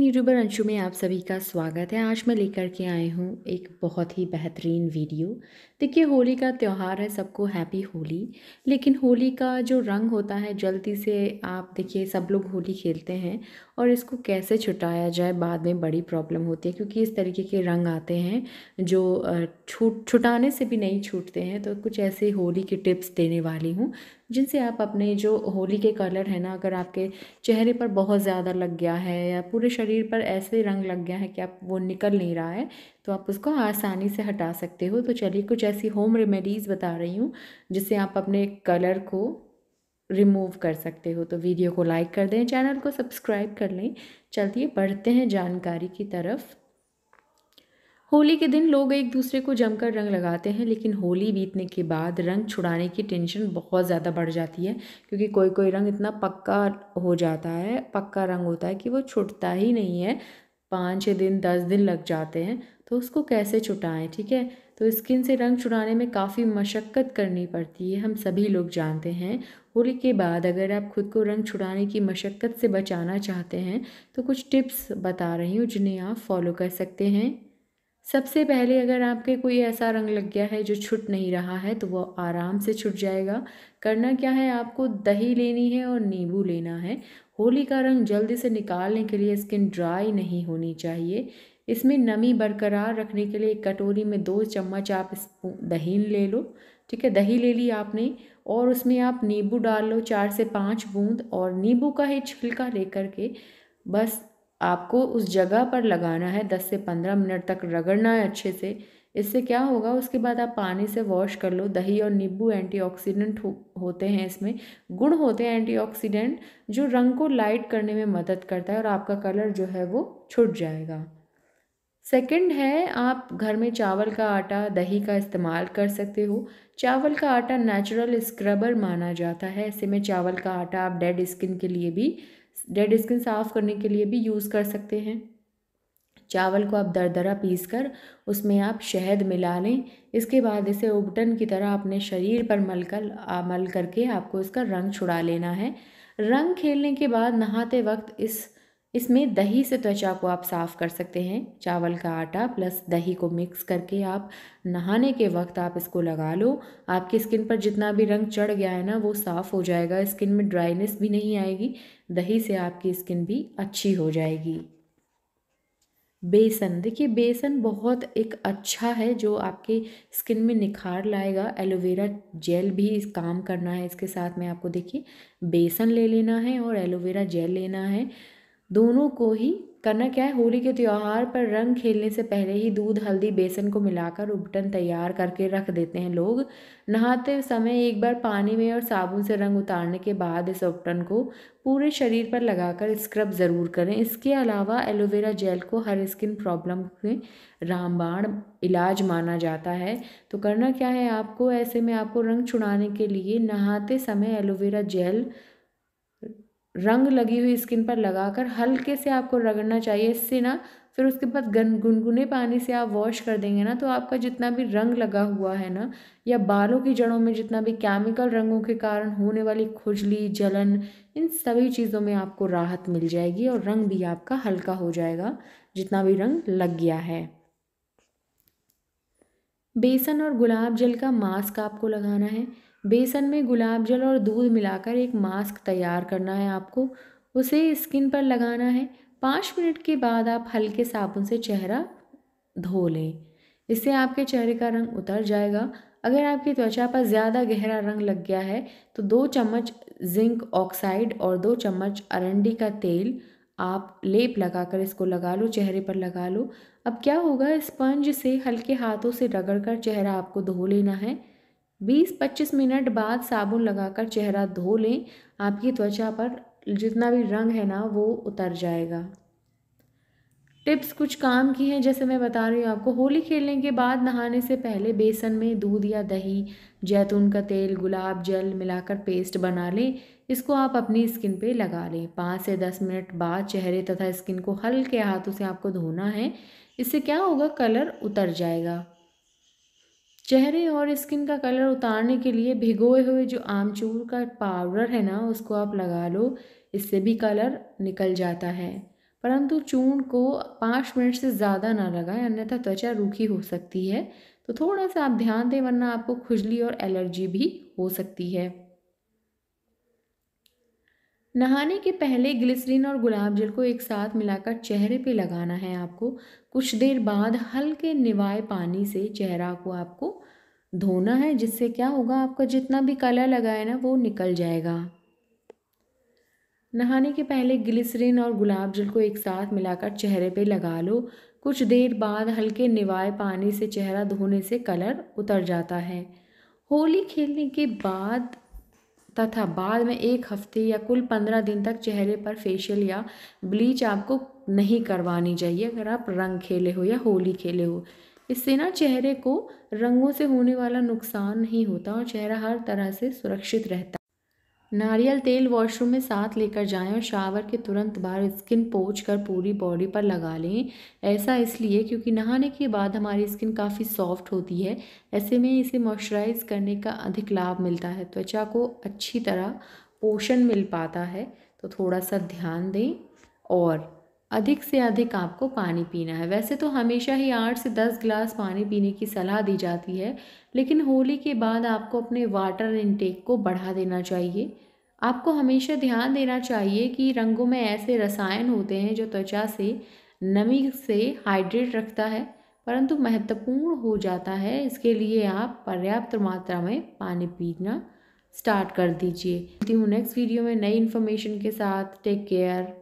and YouTuber Anshu में आप सभी का स्वागत है आज मैं लेकर के आई हूँ एक बहुत ही बेहतरीन वीडियो देखिए होली का त्यौहार है सबको हैप्पी होली लेकिन होली का जो रंग होता है जल्दी से आप देखिए सब लोग होली खेलते हैं और इसको कैसे छुटाया जाए बाद में बड़ी प्रॉब्लम होती है क्योंकि इस तरीके के रंग आते हैं जो छूट छुटाने से भी नहीं छूटते हैं तो कुछ ऐसे होली के टिप्स देने वाली हूँ जिनसे आप अपने जो होली के कलर है ना अगर आपके चेहरे पर बहुत ज़्यादा लग गया है या पूरे शरीर पर ऐसे रंग लग गया है कि आप वो निकल नहीं रहा है तो आप उसको आसानी से हटा सकते हो तो चलिए कुछ ऐसी होम रेमेडीज़ बता रही हूँ जिससे आप अपने कलर को रिमूव कर सकते हो तो वीडियो को लाइक कर दें चैनल को सब्सक्राइब कर लें चलती है बढ़ते हैं जानकारी की तरफ होली के दिन लोग एक दूसरे को जमकर रंग लगाते हैं लेकिन होली बीतने के बाद रंग छुड़ाने की टेंशन बहुत ज़्यादा बढ़ जाती है क्योंकि कोई कोई रंग इतना पक्का हो जाता है पक्का रंग होता है कि वो छुटता ही नहीं है पाँच छः दिन दस दिन लग जाते हैं तो उसको कैसे छुटाएँ ठीक है तो स्किन से रंग छुड़ाने में काफ़ी मशक्क़त करनी पड़ती है हम सभी लोग जानते हैं होली के बाद अगर आप खुद को रंग छुड़ाने की मशक्क़त से बचाना चाहते हैं तो कुछ टिप्स बता रही हूँ जिन्हें आप फॉलो कर सकते हैं सबसे पहले अगर आपके कोई ऐसा रंग लग गया है जो छुट नहीं रहा है तो वो आराम से छुट जाएगा करना क्या है आपको दही लेनी है और नींबू लेना है होली का रंग जल्दी से निकालने के लिए स्किन ड्राई नहीं होनी चाहिए इसमें नमी बरकरार रखने के लिए एक कटोरी में दो चम्मच आप दही ले लो ठीक है दही ले ली आपने और उसमें आप नींबू डाल लो चार से पाँच बूंद और नींबू का ही छिलका लेकर के बस आपको उस जगह पर लगाना है दस से पंद्रह मिनट तक रगड़ना है अच्छे से इससे क्या होगा उसके बाद आप पानी से वॉश कर लो दही और नींबू एंटीऑक्सीडेंट हो, होते हैं इसमें गुण होते हैं एंटीऑक्सीडेंट जो रंग को लाइट करने में मदद करता है और आपका कलर जो है वो छुट जाएगा सेकंड है आप घर में चावल का आटा दही का इस्तेमाल कर सकते हो चावल का आटा नेचुरल स्क्रबर माना जाता है ऐसे में चावल का आटा आप डेड स्किन के लिए भी डेड स्किन साफ़ करने के लिए भी यूज़ कर सकते हैं चावल को आप दरदरा पीस कर उसमें आप शहद मिला लें इसके बाद इसे उबटन की तरह अपने शरीर पर मल कर मल करके आपको इसका रंग छुड़ा लेना है रंग खेलने के बाद नहाते वक्त इस इसमें दही से त्वचा को आप साफ़ कर सकते हैं चावल का आटा प्लस दही को मिक्स करके आप नहाने के वक्त आप इसको लगा लो आपकी स्किन पर जितना भी रंग चढ़ गया है ना वो साफ़ हो जाएगा स्किन में ड्राइनेस भी नहीं आएगी दही से आपकी स्किन भी अच्छी हो जाएगी बेसन देखिए बेसन बहुत एक अच्छा है जो आपके स्किन में निखार लाएगा एलोवेरा जेल भी काम करना है इसके साथ में आपको देखिए बेसन ले लेना है और एलोवेरा जेल लेना है दोनों को ही करना क्या है होली के त्यौहार पर रंग खेलने से पहले ही दूध हल्दी बेसन को मिलाकर उबटन तैयार करके रख देते हैं लोग नहाते समय एक बार पानी में और साबुन से रंग उतारने के बाद इस उबटन को पूरे शरीर पर लगाकर स्क्रब ज़रूर करें इसके अलावा एलोवेरा जेल को हर स्किन प्रॉब्लम में रामबाण इलाज माना जाता है तो करना क्या है आपको ऐसे में आपको रंग छुड़ाने के लिए नहाते समय एलोवेरा जेल रंग लगी हुई स्किन पर लगाकर हल्के से आपको रगड़ना चाहिए इससे ना फिर उसके बाद गन गुनगुने पानी से आप वॉश कर देंगे ना तो आपका जितना भी रंग लगा हुआ है ना या बालों की जड़ों में जितना भी केमिकल रंगों के कारण होने वाली खुजली जलन इन सभी चीज़ों में आपको राहत मिल जाएगी और रंग भी आपका हल्का हो जाएगा जितना भी रंग लग गया है बेसन और गुलाब जल का मास्क आपको लगाना है बेसन में गुलाब जल और दूध मिलाकर एक मास्क तैयार करना है आपको उसे स्किन पर लगाना है पाँच मिनट के बाद आप हल्के साबुन से चेहरा धो लें इससे आपके चेहरे का रंग उतर जाएगा अगर आपकी त्वचा पर ज़्यादा गहरा रंग लग गया है तो दो चम्मच जिंक ऑक्साइड और दो चम्मच अरंडी का तेल आप लेप लगा कर इसको लगा लो चेहरे पर लगा लो अब क्या होगा स्पंज से हल्के हाथों से रगड़ कर चेहरा आपको धो लेना है 20-25 मिनट बाद साबुन लगाकर चेहरा धो लें आपकी त्वचा पर जितना भी रंग है ना वो उतर जाएगा टिप्स कुछ काम की हैं जैसे मैं बता रही हूँ आपको होली खेलने के बाद नहाने से पहले बेसन में दूध या दही जैतून का तेल गुलाब जल मिलाकर पेस्ट बना लें इसको आप अपनी स्किन पे लगा लें पाँच से दस मिनट बाद चेहरे तथा स्किन को हल्के हाथों से आपको धोना है इससे क्या होगा कलर उतर जाएगा चेहरे और स्किन का कलर उतारने के लिए भिगोए हुए जो आमचूर का पाउडर है ना उसको आप लगा लो इससे भी कलर निकल जाता है परंतु चूर्ण को पाँच मिनट से ज़्यादा ना लगाएं अन्यथा त्वचा रूखी हो सकती है तो थोड़ा सा आप ध्यान दें वरना आपको खुजली और एलर्जी भी हो सकती है नहाने के पहले ग्लिसरीन और गुलाब जल को एक साथ मिलाकर चेहरे पे लगाना है आपको कुछ देर बाद हल्के निवाए पानी से चेहरा को आपको धोना है जिससे क्या होगा आपका जितना भी कलर लगा है ना वो निकल जाएगा नहाने के पहले ग्लिसरीन और गुलाब जल को एक साथ मिलाकर चेहरे पे लगा लो कुछ देर बाद हल्के निवाए पानी से चेहरा धोने से कलर उतर जाता है होली खेलने के बाद तथा बाद में एक हफ्ते या कुल पंद्रह दिन तक चेहरे पर फेशियल या ब्लीच आपको नहीं करवानी चाहिए अगर आप रंग खेले हो या होली खेले हो इससे ना चेहरे को रंगों से होने वाला नुकसान नहीं होता और चेहरा हर तरह से सुरक्षित रहता नारियल तेल वॉशरूम में साथ लेकर जाएं और शावर के तुरंत बाद स्किन पोच कर पूरी बॉडी पर लगा लें ऐसा इसलिए क्योंकि नहाने के बाद हमारी स्किन काफ़ी सॉफ्ट होती है ऐसे में इसे मॉइस्चराइज करने का अधिक लाभ मिलता है त्वचा को अच्छी तरह पोषण मिल पाता है तो थोड़ा सा ध्यान दें और अधिक से अधिक आपको पानी पीना है वैसे तो हमेशा ही आठ से दस गिलास पानी पीने की सलाह दी जाती है लेकिन होली के बाद आपको अपने वाटर इनटेक को बढ़ा देना चाहिए आपको हमेशा ध्यान देना चाहिए कि रंगों में ऐसे रसायन होते हैं जो त्वचा से नमी से हाइड्रेट रखता है परंतु महत्वपूर्ण हो जाता है इसके लिए आप पर्याप्त मात्रा में पानी पीना स्टार्ट कर दीजिए नेक्स्ट वीडियो में नई इन्फॉर्मेशन के साथ टेक केयर